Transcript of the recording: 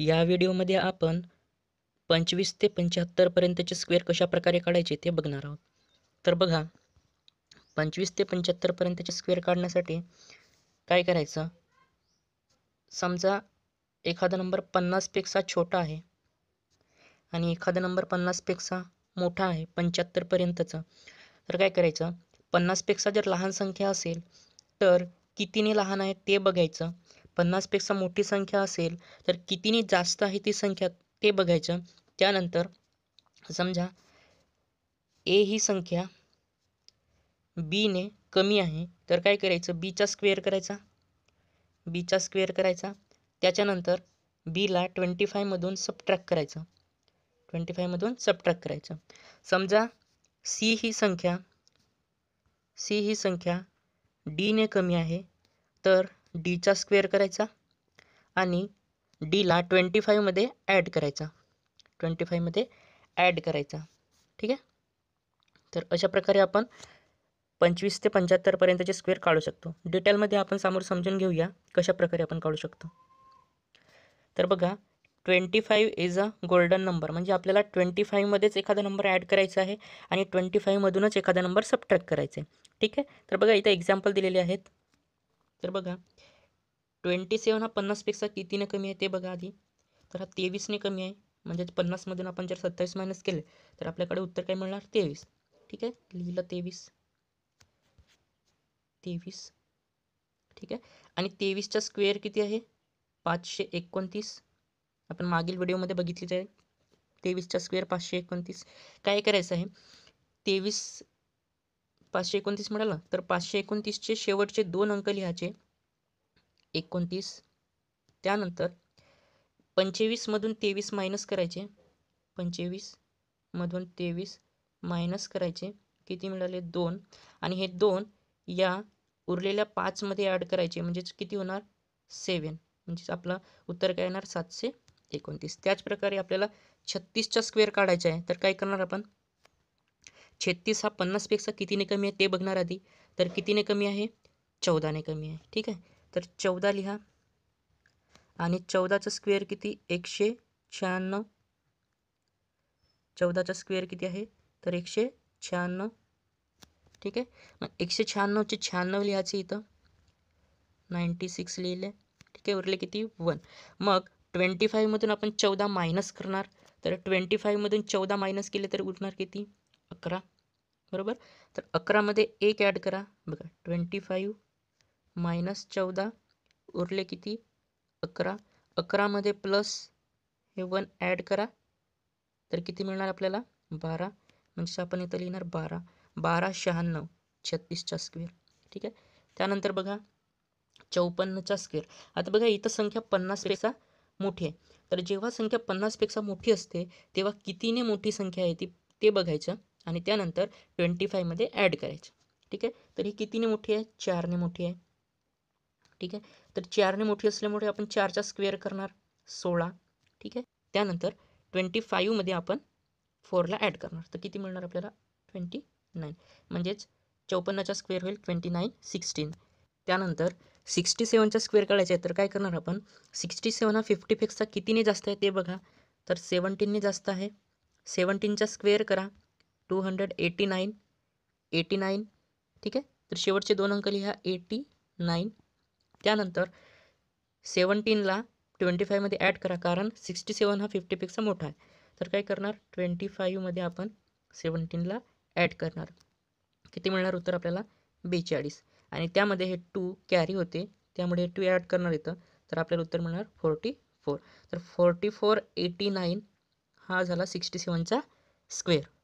या व्हिडिओमध्ये आपण पंचवीस ते पंच्याहत्तरपर्यंतचे स्क्वेअर कशा प्रकारे काढायचे ते बघणार आहोत तर बघा पंचवीस ते पंच्याहत्तरपर्यंतचे स्क्वेअर काढण्यासाठी काय करायचं समजा एखादा नंबर पन्नासपेक्षा छोटा आहे आणि एखादा नंबर पन्नासपेक्षा मोठा आहे पंच्याहत्तरपर्यंतचा तर काय करायचं पन्नासपेक्षा जर लहान संख्या असेल तर कितीने लहान आहे ते बघायचं पन्नासपेक्षा मोठी संख्या असेल तर कितीने जास्त आहे ती संख्या ते बघायचं त्यानंतर समजा ए ही संख्या बीने कमी आहे तर काय करायचं बीचा स्क्वेअर करायचा बीचा स्क्वेअर करायचा त्याच्यानंतर बीला ट्वेंटी फायमधून सबट्रॅक्ट करायचं ट्वेंटी फायमधून सबट्रॅक्ट करायचं समजा सी ही संख्या सी ही संख्या डीने कमी आहे तर डीचा स्क्वेअर करायचा आणि डीला ट्वेंटी फाईव्हमध्ये ॲड करायचा ट्वेंटी फाईव्हमध्ये ॲड करायचा ठीक आहे तर अशा प्रकारे आपण पंचवीस ते पंच्याहत्तरपर्यंतचे स्क्वेअर काढू शकतो डिटेलमध्ये आपण समोर समजून घेऊया कशा प्रकारे आपण काढू शकतो तर बघा twenty five is a golden number म्हणजे आपल्याला ट्वेंटी फाईव्हमध्येच एखादा नंबर ॲड करायचा आहे आणि ट्वेंटी फाईव्हमधूनच एखादा नंबर सबट्रॅक्ट करायचा आहे ठीक आहे तर बघा इथे एक्झाम्पल दिलेले आहेत तर बघा ट्वेंटी सेवन हा पन्नासपेक्षा कितीने कमी आहे ते बघा आधी तर हा तेवीसने कमी आहे म्हणजेच पन्नासमधून आपण जर सत्तावीस मायनस केले तर आपल्याकडे उत्तर काय मिळणार तेवीस ठीक आहे लिहिलं तेवीस तेवीस ठीक आहे आणि तेवीसचा स्क्वेअर किती आहे पाचशे एकोणतीस आपण मागील व्हिडिओमध्ये बघितलीच आहे तेवीसचा स्क्वेअर पाचशे एकोणतीस काय करायचं आहे तेवीस पाचशे एकोणतीस म्हणाला तर पाचशे एकोणतीसचे शेवटचे दोन अंक लिहायचे एकोणतीस त्यानंतर पंचेवीसमधून तेवीस मायनस करायचे पंचवीसमधून तेवीस मायनस करायचे किती मिळाले दोन आणि हे दोन या उरलेल्या पाचमध्ये ॲड करायचे म्हणजेच किती होणार सेवन म्हणजेच आपला उत्तर काय येणार सातशे एकोणतीस त्याचप्रकारे आपल्याला छत्तीसचा स्क्वेअर काढायचा आहे तर काय करणार आपण छत्तीस हा पन्नासपेक्षा कितीने कमी आहे ते बघणार आधी तर कितीने कमी आहे चौदाने कमी आहे ठीक आहे तर चौदा लिहा आणि चौदाचं स्क्वेअर किती एकशे शहाण्णव चौदाचा स्क्वेअर किती आहे तर एकशे शहाण्णव ठीक आहे मग एकशे शहाण्णवचे शहाण्णव लिहायचे इथं नाईंटी सिक्स लिहिले ठीक आहे उरले किती वन मग ट्वेंटी फाईव्हमधून आपण चौदा मायनस करणार तर ट्वेंटी फाईव्हमधून चौदा मायनस केले तर उरणार किती अकरा बरोबर तर अकरामध्ये एक ॲड करा बघा ट्वेंटी फाईव्ह मायनस चौदा उरले किती अकरा अकरामध्ये प्लस हे वन ॲड करा तर किती मिळणार आपल्याला बारा म्हणजे आपण इथं लिहिणार बारा बारा शहाण्णव छत्तीसच्या स्क्वेअर ठीक आहे त्यानंतर बघा चौपन्नचा स्क्वेअर आता बघा इथं संख्या पन्नासपेक्षा मोठी आहे तर जेव्हा संख्या पन्नासपेक्षा मोठी असते तेव्हा कितीने मोठी संख्या आहे ती ते बघायचं आणि त्यानंतर ट्वेंटी फायमध्ये ॲड करायचं ठीक आहे तर ही कितीने मोठी आहे चारने मोठी आहे ठीक आहे तर चारने मोठी असल्यामुळे आपण चारचा स्क्वेअर करणार सोळा ठीक आहे त्यानंतर ट्वेंटी फाईव्हमध्ये आपण फोरला ॲड करणार तर किती मिळणार आपल्याला ट्वेंटी नाईन म्हणजेच चौपन्नाचा स्क्वेअर होईल ट्वेंटी नाईन सिक्स्टीन त्यानंतर सिक्स्टी सेवनचा स्क्वेअर काढायचा आहे तर काय करणार आपण सिक्स्टी सेवन हा फिक्सचा कितीने जास्त आहे ते बघा तर सेवन्टीनने जास्त आहे सेवन्टीनचा स्क्वेअर करा two hundred eighty nine eighty nine ठीक आहे तर शेवटचे दोन अंक लिहा एटी नाईन त्यानंतर सेवन्टीनला ट्वेंटी फायमध्ये ॲड करा कारण सिक्स्टी सेवन हा फिफ्टीपेक्षा मोठा आहे तर काय करणार ट्वेंटी फाईव्हमध्ये आपण सेवन्टीनला ॲड करणार किती मिळणार उत्तर आपल्याला बेचाळीस आणि त्यामध्ये हे टू कॅरी होते त्यामुळे टू ॲड करणार येतं तर आपल्याला उत्तर मिळणार फोर्टी फोर तर फोर्टी फोर एटी नाईन हा झाला सिक्स्टी सेवनचा स्क्वेअर